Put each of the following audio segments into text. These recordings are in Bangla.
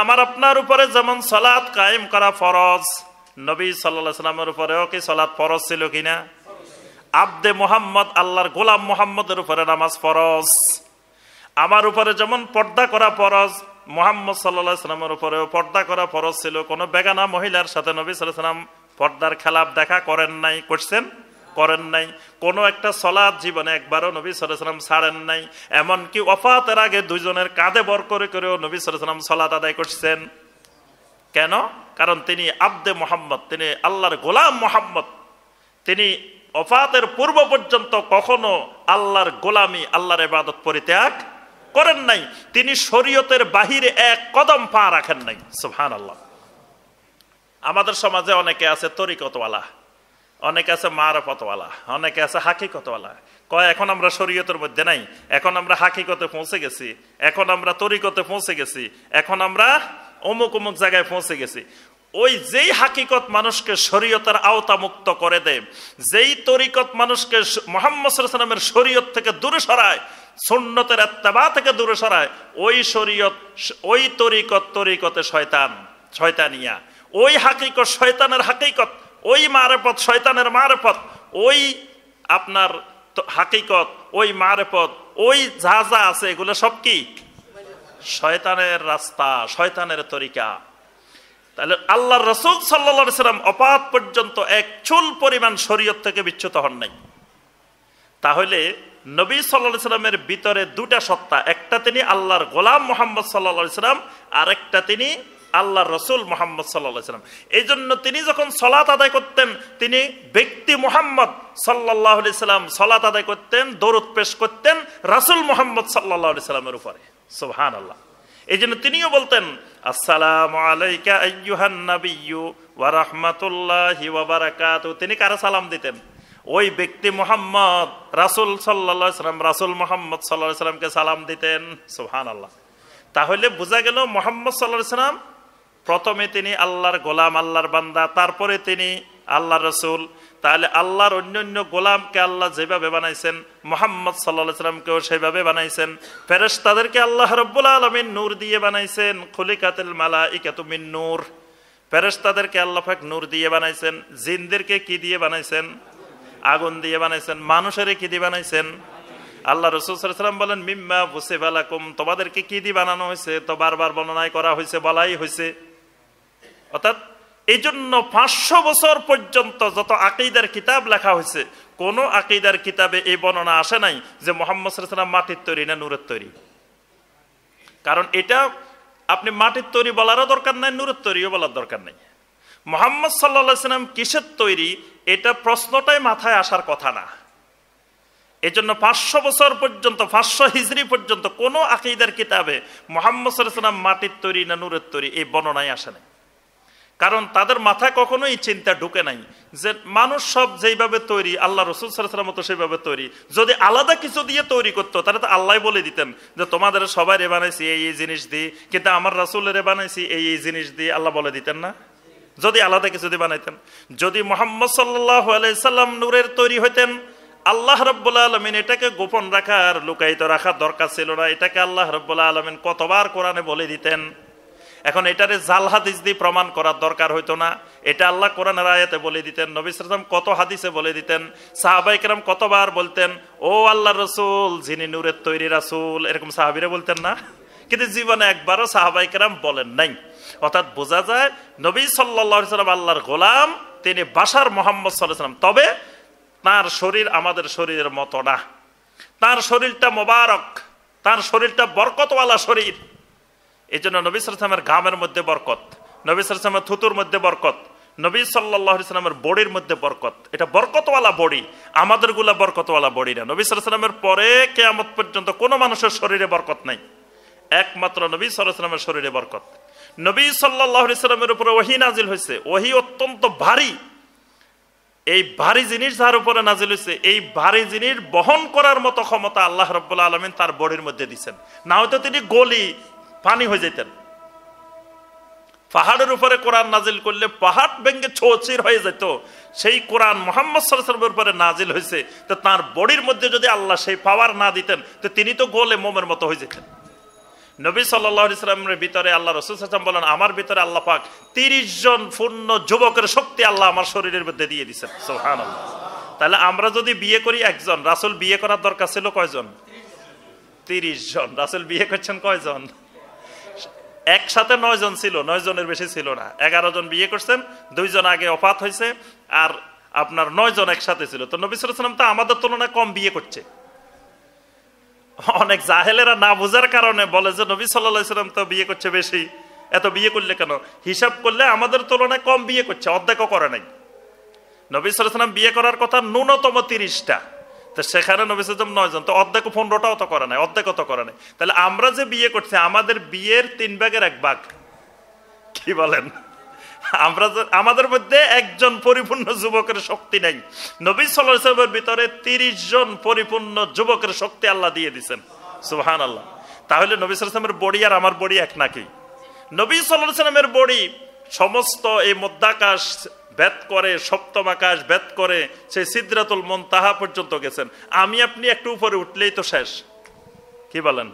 আমার আপনার উপরে যেমন সলাদ কায়েম করা ফরজ নবী সাল্লাহ সাল্লামের উপরেও কি সলাদ ফরজ ছিল কিনা আব্দে মোহাম্মদ আল্লাহর গোলাম মোহাম্মদের উপরে নামাজ ফরজ আমার উপরে যেমন পর্দা করা ফরজ মোহাম্মদ সাল্লাহ সাল্লামের উপরেও পর্দা করা ফরজ ছিল কোনো বেগানা মহিলার সাথে নবী সাল্লাহ সাল্লাম পর্দার খেলাপ দেখা করেন নাই করছেন করেন নাই কোন একটা সলাদ জীবনে একবারও নবী সরাম ছাড়েন নাই এমনকি অফাতের আগে দুজনের কাঁধে বর করে করেও নবী সরাম সলাদ আদায় করছেন কেন কারণ তিনি আব্দে মোহাম্মদ তিনি আল্লাহর গোলাম মোহাম্মদ তিনি অফাতের পূর্ব পর্যন্ত কখনো আল্লাহর গোলামি আল্লাহর এবাদত পরিত্যাগ করেন নাই তিনি শরীয়তের বাহিরে এক কদম পা রাখেন নাই সুহান আল্লাহ আমাদের সমাজে অনেকে আছে তরিকতওয়ালা অনেকে আছে মারাফতওয়ালা অনেকে আছে হাকিকতওয়ালা কয় এখন আমরা শরীয়তের মধ্যে নাই এখন আমরা হাকিকতে পৌঁছে গেছি এখন আমরা তরিকতে পৌঁছে গেছি এখন আমরা অমুক অমুক জায়গায় পৌঁছে গেছি ওই যেই হাকিকত মানুষকে শরীয়তের আওতামুক্ত করে দেয় যেই তরিকত মানুষকে মোহাম্মদ সাল্লামের শরীয়ত থেকে দূরে সরায় সুন্নতের এত্তাবা থেকে দূরে সরায় ওই শরীয়ত ওই তরিকত তরিকতে শয়তান শয়তানিয়া ওই হাকিকত শয়তানের হাকিকত ওই মারেপথ শয়তানের মারেপথ ওই আপনার হাকিকত ওই মারেপথ ওই যা যা আছে এগুলো সব কি শয়তানের রাস্তা শয়তানের তরিকা তাহলে আল্লাহ রসুল সাল্লা সাল্লাম অপাত পর্যন্ত এক চুল পরিমাণ শরীয়ত থেকে বিচ্যুত হন নাই তাহলে নবী সাল্লা সাল্লামের ভিতরে দুটা সত্তা একটা তিনি আল্লাহর গোলাম মোহাম্মদ সাল্লা সাল্লাম আরেকটা তিনি আল্লাহ রসুল মোহাম্মদ সাল্লা সাল্লাম এই জন্য তিনি যখন সলাত আদায় করতেন তিনি ব্যক্তি মোহাম্মদ সাল্লাহ সাল্লাম সলাত আদায় করতেন দৌরত পেশ করতেন রাসুল মোহাম্মদ সাল্লাহ সাল্লামের উপরে সোহান আল্লাহ এই জন্য তিনিও বলতেন আসসালাম আলাইকা আইয়ুহান নাবিয়্যু ওয়া রাহমাতুল্লাহি ওয়া তিনি কারা সালাম দিতেন ওই ব্যক্তি মোহাম্মদ রাসুল সাল্লাহ সাল্লাম রাসুল মোহাম্মদ সাল্লাহ সাল্লামকে সালাম দিতেন সুহান আল্লাহ তাহলে বোঝা গেল মোহাম্মদ সাল্লাহ সাল্লাম প্রথমে তিনি আল্লাহর গোলাম আল্লাহর বান্দা তারপরে তিনি আল্লাহ রসুল তাহলে আল্লাহর অন্য অন্য গোলামকে আল্লাহ যেভাবে বানাইছেন মোহাম্মদ সাল্লা সাল্লামকেও সেভাবে বানাইছেন ফেরেস তাদেরকে আল্লাহ রব্বুল আলমিন নূর দিয়ে বানাইছেন খুলিকাতিল মালা ইকাতুমিন নূর ফেরেস তাদেরকে আল্লাহ ফেক নূর দিয়ে বানাইছেন জিনদেরকে কি দিয়ে বানাইছেন আগুন দিয়ে বানাইছেন মানুষের কি দিয়ে বানাইছেন আল্লাহ রসুল সাল্লাম বলেন মিম্মা বুসেফ আলাকুম তোমাদেরকে কি দিয়ে বানানো হয়েছে তো বারবার বর্ণনায় করা হয়েছে বলাই হয়েছে অর্থাৎ এই জন্য পাঁচশো বছর পর্যন্ত যত আকিদার কিতাব লেখা হয়েছে কোন আকিদার কিতাবে এই বর্ণনা আসে নাই যে মোহাম্মদ মাটির তৈরি না নূরের তৈরি কারণ এটা আপনি মাটির তৈরি বলারও দরকার নাই নূরের তৈরিও বলার দরকার নাই মোহাম্মদ সাল্লা সাল্লাম কিসের তৈরি এটা প্রশ্নটাই মাথায় আসার কথা না জন্য পাঁচশো বছর পর্যন্ত পাঁচশো হিজড়ি পর্যন্ত কোনো আকিদার কিতাবে মোহাম্মদ সাল্লাম মাটির তৈরি না নূরের তৈরি এই বর্ণনায় আসে নাই কারণ তাদের মাথায় কখনোই চিন্তা ঢুকে নাই যে মানুষ সব যেইভাবে তৈরি আল্লাহ রসুল সাল্লাহ মতো সেইভাবে তৈরি যদি আলাদা কিছু দিয়ে তৈরি করতো তাহলে তো আল্লাহ বলে দিতেন যে তোমাদের সবাই রে বানাইছি এই এই জিনিস দিই কিন্তু আমার রাসুলের বানাইছি এই এই জিনিস দিয়ে আল্লাহ বলে দিতেন না যদি আলাদা কিছু দিয়ে বানাইতেন যদি মোহাম্মদ সাল্লাহ আলাইসাল্লাম নূরের তৈরি হইতেন আল্লাহ রব্বুল্লাহ আলমিন এটাকে গোপন রাখার লুকায়িত রাখার দরকার ছিল না এটাকে আল্লাহ রব্বুল্লাহ আলমিন কতবার কোরআনে বলে দিতেন এখন এটারে জাল হাদিস দিয়ে প্রমাণ করার দরকার হইতো না এটা আল্লাহ কোরআন রায়াতে বলে দিতেন নবিসাম কত হাদিসে বলে দিতেন সাহাবাইকেরাম কতবার বলতেন ও আল্লাহ রসুল যিনি নূরের তৈরি রাসুল এরকম সাহাবিরে বলতেন না কিন্তু জীবনে একবারও সাহাবাইকেরাম বলেন নাই অর্থাৎ বোঝা যায় নবী সাল্লা সাল্লাম আল্লাহর গোলাম তিনি বাসার মোহাম্মদ সাল্লাহ সাল্লাম তবে তার শরীর আমাদের শরীরের মতো না তার শরীরটা মোবারক তার শরীরটা বরকতওয়ালা শরীর এই জন্য নবী সালামের গামের মধ্যে বরকত নবী সালামের থুতুর মধ্যে বরকত নবী সাল্লাহামের বড়ির মধ্যে বরকত এটা বরকতওয়ালা বড়ি আমাদেরগুলা বরকতওয়ালা বড়ি না নবী সালামের পরে কেয়ামত পর্যন্ত কোনো মানুষের শরীরে বরকত নাই একমাত্র নবী সালামের শরীরে বরকত নবী সাল্লাহামের উপরে ওহি নাজিল হয়েছে ওহি অত্যন্ত ভারী এই ভারী জিনিস যার উপরে নাজিল হয়েছে এই ভারী জিনিস বহন করার মতো ক্ষমতা আল্লাহ রব আলমিন তার বড়ির মধ্যে দিচ্ছেন না হয়তো তিনি গলি পানি হয়ে যেতেন পাহাড়ের উপরে কোরআন নাজিল করলে পাহাড় ভেঙ্গে ছোচির হয়ে যেত সেই কোরআন মোহাম্মদ সাল্লামের উপরে নাজিল হয়েছে তো তার বডির মধ্যে যদি আল্লাহ সেই পাওয়ার না দিতেন তো তিনি তো গোলে মোমের মতো হয়ে যেতেন নবী সাল্লাহ ইসলামের ভিতরে আল্লাহ রসুল হাসান বলেন আমার ভিতরে আল্লাহ পাক তিরিশ জন পূর্ণ যুবকের শক্তি আল্লাহ আমার শরীরের মধ্যে দিয়ে দিচ্ছেন সোহান তাহলে আমরা যদি বিয়ে করি একজন রাসুল বিয়ে করার দরকার ছিল কয়জন তিরিশ জন রাসুল বিয়ে করছেন কয়জন একসাথে নয় জন ছিল নয় জনের বেশি ছিল না এগারো জন বিয়ে করছেন দুইজন আগে অপাত হয়েছে আর আপনার নয় জন একসাথে ছিল তো নবী সালাম তো আমাদের তুলনায় কম বিয়ে করছে অনেক জাহেলেরা না বোঝার কারণে বলে যে নবী সাল্লাম তো বিয়ে করছে বেশি এত বিয়ে করলে কেন হিসাব করলে আমাদের তুলনায় কম বিয়ে করছে অর্ধেকও করে নাই নবী সালাম বিয়ে করার কথা ন্যূনতম তিরিশটা তো সেখানে নবিসাম নয়জন তো অর্ধেক পনেরোটাও তো করে নাই অর্ধেক তো করে নাই তাহলে আমরা যে বিয়ে করছি আমাদের বিয়ের তিন ভাগের এক ভাগ কি বলেন আমরা আমাদের মধ্যে একজন পরিপূর্ণ যুবকের শক্তি নেই নবী সাল্লামের ভিতরে তিরিশ জন পরিপূর্ণ যুবকের শক্তি আল্লাহ দিয়ে দিচ্ছেন সুহান আল্লাহ তাহলে নবী সাল্লামের বড়ি আর আমার বড়ি এক নাকি নবী সাল্লামের বড়ি সমস্ত এই মধ্যাকাশ ব্যাত করে সপ্তম আকাশ ব্যাত করে সেই সিদ্ধাতুল মন তাহা পর্যন্ত গেছেন আমি আপনি একটু উপরে উঠলেই তো শেষ কি বলেন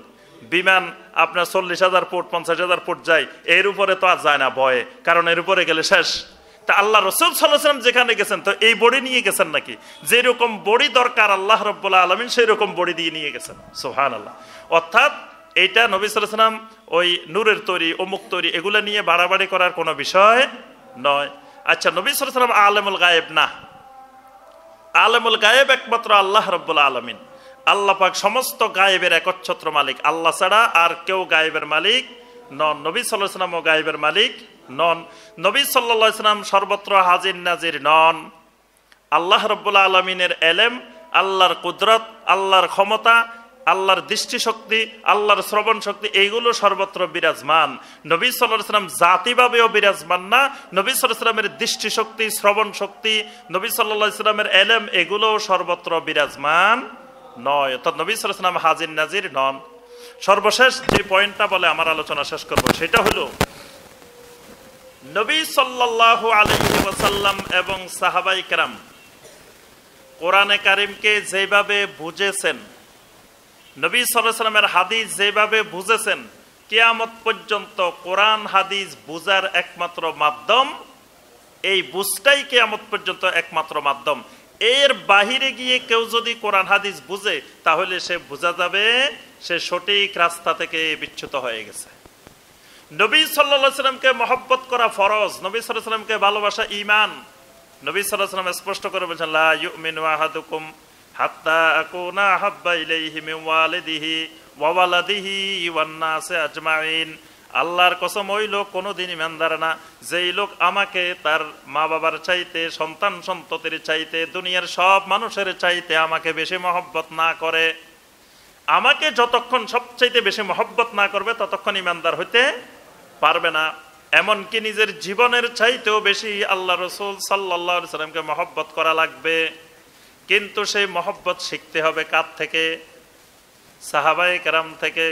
বিমান আপনার চল্লিশ হাজার ফুট পঞ্চাশ হাজার ফুট যায় এর উপরে তো আর যায় না ভয়ে কারণ এর উপরে গেলে শেষ তা আল্লাহ রসুল সাল্লাম যেখানে গেছেন তো এই বড়ি নিয়ে গেছেন নাকি যেরকম বড়ি দরকার আল্লাহ রব্বুল্লাহ আলমিন সেই রকম বড়ি দিয়ে নিয়ে গেছেন সোহান আল্লাহ অর্থাৎ এইটা নবী সাল্লাম ওই নূরের তৈরি অমুক তৈরি এগুলো নিয়ে বাড়াবাড়ি করার কোনো বিষয় নয় আচ্ছা নবী সালাম আলমুল গায়েব না আলমুল গায়েব একমাত্র আল্লাহ রব্বুল আলমিন আল্লাহ পাক সমস্ত গায়েবের একচ্ছত্র মালিক আল্লাহ ছাড়া আর কেউ গায়েবের মালিক নন নবী সাল্লাহাম ও গায়েবের মালিক নন নবী সাল্লা সাল্লাম সর্বত্র হাজির নাজির নন আল্লাহ রব্বুল্লা আলমিনের এলেম আল্লাহর কুদরত আল্লাহর ক্ষমতা আল্লাহর দৃষ্টিশক্তি আল্লাহর শ্রবণ শক্তি এইগুলো সর্বত্র বিরাজমান নবী সাল্লাম জাতিভাবেও বিরাজমান না নবী সাল্লামের দৃষ্টিশক্তি শ্রবণ শক্তি নবী সাল্লাহ সাল্লামের এলেম এগুলোও সর্বত্র বিরাজমান নয় অর্থাৎ নবী সাল্লাম হাজির নাজির নন সর্বশেষ যে পয়েন্টটা বলে আমার আলোচনা শেষ করব সেটা হলো নবী সাল্লাহ আলহিম এবং সাহাবাই কেরাম কোরআনে কারিমকে যেভাবে বুঝেছেন নবী সালামের হাদিস যেভাবে বুঝেছেন কেয়ামত পর্যন্ত কোরআন হাদিস বুঝার একমাত্র মাধ্যম এই বুঝটাই কেয়ামত পর্যন্ত একমাত্র মাধ্যম এর বাহিরে গিয়ে কেউ যদি কোরআন হাদিস বুঝে তাহলে সে বোঝা যাবে সে সঠিক রাস্তা থেকে বিচ্ছুত হয়ে গেছে নবী সাল্লা সাল্লামকে মহব্বত করা ফরজ নবী সাল্লাহ সাল্লামকে ভালোবাসা ইমান নবী সাল্লাহ সাল্লাম স্পষ্ট করে বলছেন লাহ হাত্তা আজমাইন আল্লাহর কসম ওই লোক কোনোদিন ইমানদার না যেই লোক আমাকে তার মা বাবার চাইতে সন্তান সন্ততির চাইতে দুনিয়ার সব মানুষের চাইতে আমাকে বেশি মহব্বত না করে আমাকে যতক্ষণ সবচাইতে বেশি মহব্বত না করবে ততক্ষণ ইমানদার হইতে পারবে না এমনকি নিজের জীবনের চাইতেও বেশি আল্লাহ রসুল সাল্লা সাল্লামকে মহব্বত করা লাগবে কিন্তু সেই মহব্বত শিখতে হবে কার থেকে সাহাবাই কেরাম থেকে